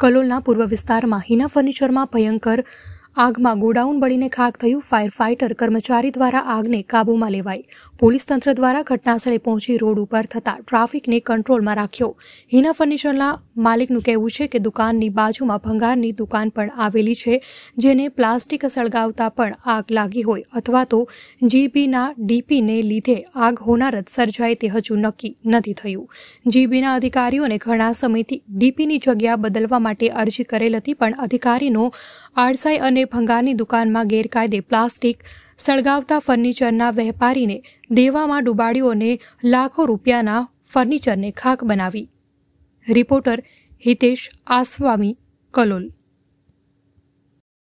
કલોલના પૂર્વ વિસ્તારમાં હિના ફર્નિચરમાં ભયંકર આગમાં ગોડાઉન બળીને ખાક થયું ફાયર ફાઇટર કર્મચારી દ્વારા આગને કાબૂમાં લેવાઈ પોલીસ તંત્ર દ્વારા ઘટનાસ્થળે પહોંચી રોડ ઉપર થતા ટ્રાફિકને કંટ્રોલમાં રાખ્યો હિના ફર્નિચરના માલિકનું કહેવું છે કે દુકાનની બાજુમાં ભંગારની દુકાન પણ આવેલી છે જેને પ્લાસ્ટિક સળગાવતા પણ આગ લાગી હોય અથવા તો જીબીના ડીપીને લીધે આગ હોનાર જ સર્જાય તે હજુ નક્કી નથી થયું જીબીના અધિકારીઓને ઘણા સમયથી ડીપીની જગ્યા બદલવા માટે અરજી કરેલ હતી પણ અધિકારીનો આળસાઈ અને ભંગારની દુકાનમાં ગેરકાયદે પ્લાસ્ટિક સળગાવતા ફર્નિચરના વેપારીને દેવામાં ડૂબાડ્યો લાખો રૂપિયાના ફર્નિચરને ખાક બનાવી રિપોર્ટર હિતેશ આસ્વામી કલોલ